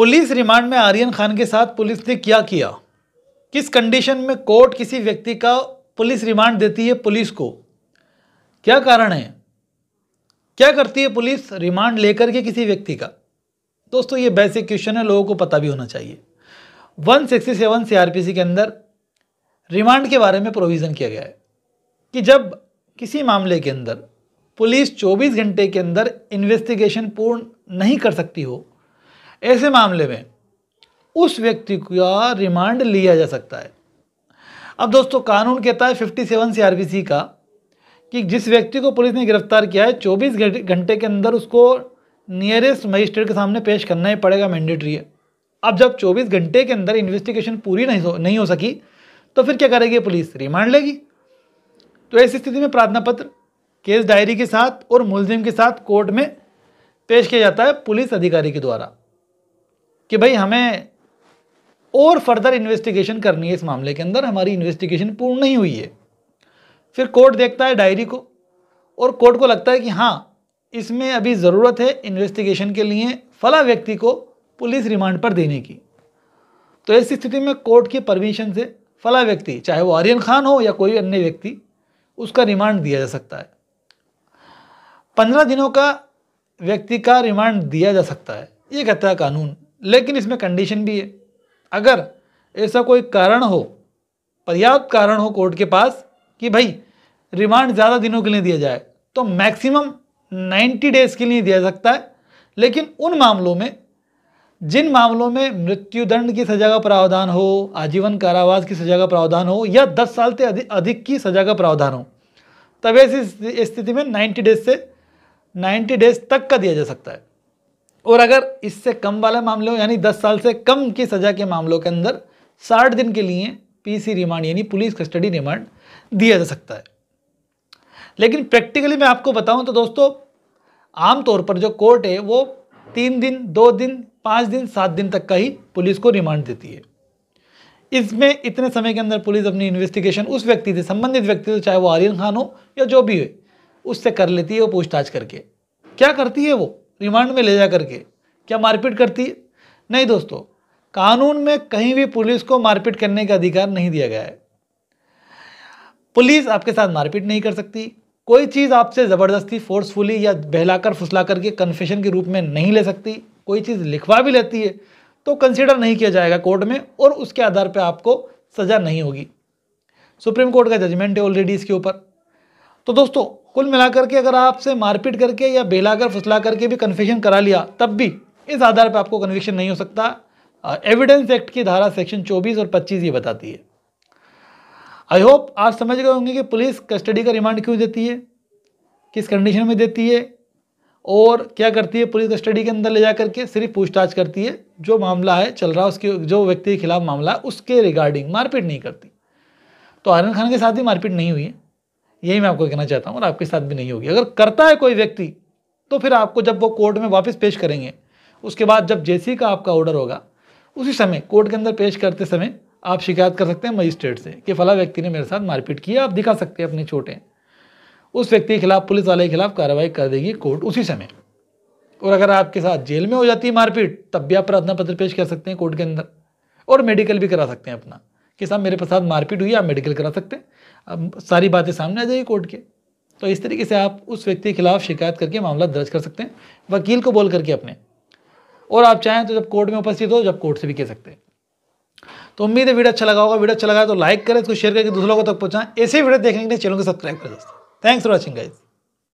police remand में आर्यन खान के साथ पुलिस ने क्या किया किस कंडीशन में कोर्ट किसी व्यक्ति का पुलिस रिमांड देती है पुलिस को क्या कारण है क्या करती है पुलिस रिमांड लेकर के किसी व्यक्ति का दोस्तों ये बेसिक क्वेश्चन है लोगों को पता भी होना चाहिए 167 सी के अंदर रिमांड के बारे में प्रोविज़न किया गया है कि जब किसी मामले के अंदर पुलिस 24 घंटे के अंदर इन्वेस्टिगेशन पूर्ण नहीं कर सकती हो ऐसे मामले में उस व्यक्ति का रिमांड लिया जा सकता है अब दोस्तों कानून कहता है 57 सी का कि जिस व्यक्ति को पुलिस ने गिरफ्तार किया है 24 घंटे के अंदर उसको नियरेस्ट मजिस्ट्रेट के सामने पेश करना ही पड़ेगा मैंडेटरी है अब जब 24 घंटे के अंदर इन्वेस्टिगेशन पूरी नहीं हो नहीं हो सकी तो फिर क्या करेगी पुलिस रिमांड लेगी तो ऐसी स्थिति में प्रार्थना पत्र केस डायरी के साथ और मुलजिम के साथ कोर्ट में पेश किया जाता है पुलिस अधिकारी के द्वारा कि भाई हमें और फर्दर इन्वेस्टिगेशन करनी है इस मामले के अंदर हमारी इन्वेस्टिगेशन पूर्ण नहीं हुई है फिर कोर्ट देखता है डायरी को और कोर्ट को लगता है कि हाँ इसमें अभी ज़रूरत है इन्वेस्टिगेशन के लिए फला व्यक्ति को पुलिस रिमांड पर देने की तो ऐसी स्थिति में कोर्ट की परमिशन से फला व्यक्ति चाहे वो आर्यन खान हो या कोई अन्य व्यक्ति उसका रिमांड दिया जा सकता है पंद्रह दिनों का व्यक्ति का रिमांड दिया जा सकता है ये कहता है कानून लेकिन इसमें कंडीशन भी है अगर ऐसा कोई कारण हो पर्याप्त कारण हो कोर्ट के पास कि भाई रिमांड ज़्यादा दिनों के लिए दिया जाए तो मैक्सिमम 90 डेज़ के लिए दिया सकता है लेकिन उन मामलों में जिन मामलों में मृत्युदंड की सजा का प्रावधान हो आजीवन कारावास की सजा का प्रावधान हो या 10 साल से अधिक, अधिक की सजा का प्रावधान हो तब ऐसी स्थिति में 90 डेज से 90 डेज तक का दिया जा सकता है और अगर इससे कम वाले मामलों यानी 10 साल से कम की सज़ा के मामलों के अंदर 60 दिन के लिए पीसी रिमांड यानी पुलिस कस्टडी रिमांड दिया जा सकता है लेकिन प्रैक्टिकली मैं आपको बताऊं तो दोस्तों आमतौर पर जो कोर्ट है वो तीन दिन दो दिन पाँच दिन सात दिन तक का ही पुलिस को रिमांड देती है इसमें इतने समय के अंदर पुलिस अपनी इन्वेस्टिगेशन उस व्यक्ति से संबंधित व्यक्ति से चाहे वो आर्यन खान हो या जो भी हो उससे कर लेती है वो पूछताछ करके क्या करती है वो रिमांड में ले जा करके क्या मारपीट करती है नहीं दोस्तों कानून में कहीं भी पुलिस को मारपीट करने का अधिकार नहीं दिया गया है पुलिस आपके साथ मारपीट नहीं कर सकती कोई चीज़ आपसे ज़बरदस्ती फोर्सफुली या बहलाकर फुसला करके कन्फेशन के रूप में नहीं ले सकती कोई चीज़ लिखवा भी लेती है तो कंसिडर नहीं किया जाएगा कोर्ट में और उसके आधार पर आपको सज़ा नहीं होगी सुप्रीम कोर्ट का जजमेंट है ऑलरेडी इसके ऊपर तो दोस्तों कुल मिलाकर के अगर आपसे मारपीट करके या बेलाकर फुसला करके भी कन्फेशन करा लिया तब भी इस आधार पर आपको कन्विक्शन नहीं हो सकता एविडेंस एक्ट की धारा सेक्शन 24 और 25 ये बताती है आई होप आप समझ गए होंगे कि पुलिस कस्टडी का रिमांड क्यों देती है किस कंडीशन में देती है और क्या करती है पुलिस कस्टडी के अंदर ले जा करके सिर्फ पूछताछ करती है जो मामला है चल रहा है उसके जो व्यक्ति के खिलाफ मामला है उसके रिगार्डिंग मारपीट नहीं करती तो आर्यन खान के साथ भी मारपीट नहीं हुई है यही मैं आपको कहना चाहता हूँ और आपके साथ भी नहीं होगी अगर करता है कोई व्यक्ति तो फिर आपको जब वो कोर्ट में वापस पेश करेंगे उसके बाद जब जेसी का आपका ऑर्डर होगा उसी समय कोर्ट के अंदर पेश करते समय आप शिकायत कर सकते हैं मजिस्ट्रेट से कि फला व्यक्ति ने मेरे साथ मारपीट की आप दिखा सकते हैं अपने छोटे उस व्यक्ति के खिलाफ पुलिस वाले के खिलाफ कार्रवाई कर देगी कोर्ट उसी समय और अगर आपके साथ जेल में हो जाती है मारपीट तब भी आप प्रार्थना पत्र पेश कर सकते हैं कोर्ट के अंदर और मेडिकल भी करा सकते हैं अपना कि साहब मेरे साथ मारपीट हुई आप मेडिकल करा सकते हैं अब सारी बातें सामने आ जाएगी कोर्ट के तो इस तरीके से आप उस व्यक्ति के खिलाफ शिकायत करके मामला दर्ज कर सकते हैं वकील को बोल करके अपने और आप चाहें तो जब कोर्ट में उपस्थित हो जब कोर्ट से भी कह सकते हैं तो उम्मीद है वीडियो अच्छा लगा होगा वीडियो अच्छा लगा तो लाइक करें इसको शेयर करके दूसरों को तक पहुँचाएं ऐसे वीडियो देखने के लिए चैनल को सब्सक्राइब करें दोस्तों थैंक्स फॉर वॉचिंग गाइज़